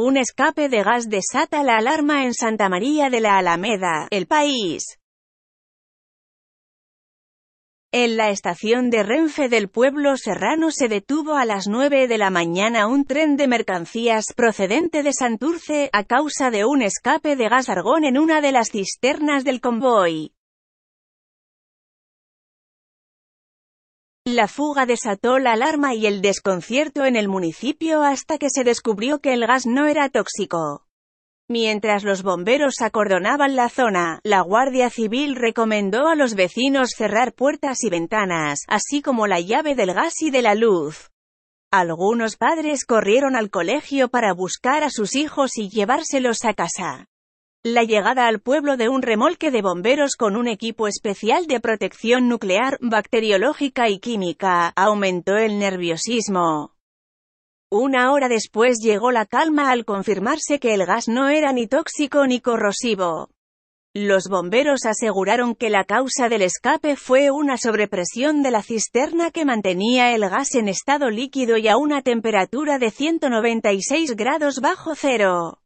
Un escape de gas desata la alarma en Santa María de la Alameda, el país. En la estación de Renfe del pueblo serrano se detuvo a las 9 de la mañana un tren de mercancías procedente de Santurce, a causa de un escape de gas argón en una de las cisternas del convoy. La fuga desató la alarma y el desconcierto en el municipio hasta que se descubrió que el gas no era tóxico. Mientras los bomberos acordonaban la zona, la Guardia Civil recomendó a los vecinos cerrar puertas y ventanas, así como la llave del gas y de la luz. Algunos padres corrieron al colegio para buscar a sus hijos y llevárselos a casa la llegada al pueblo de un remolque de bomberos con un equipo especial de protección nuclear, bacteriológica y química, aumentó el nerviosismo. Una hora después llegó la calma al confirmarse que el gas no era ni tóxico ni corrosivo. Los bomberos aseguraron que la causa del escape fue una sobrepresión de la cisterna que mantenía el gas en estado líquido y a una temperatura de 196 grados bajo cero.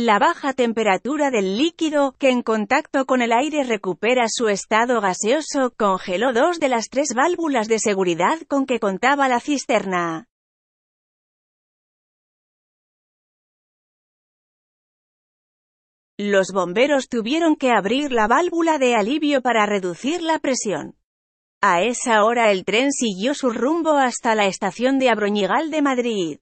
La baja temperatura del líquido, que en contacto con el aire recupera su estado gaseoso, congeló dos de las tres válvulas de seguridad con que contaba la cisterna. Los bomberos tuvieron que abrir la válvula de alivio para reducir la presión. A esa hora el tren siguió su rumbo hasta la estación de Abroñigal de Madrid.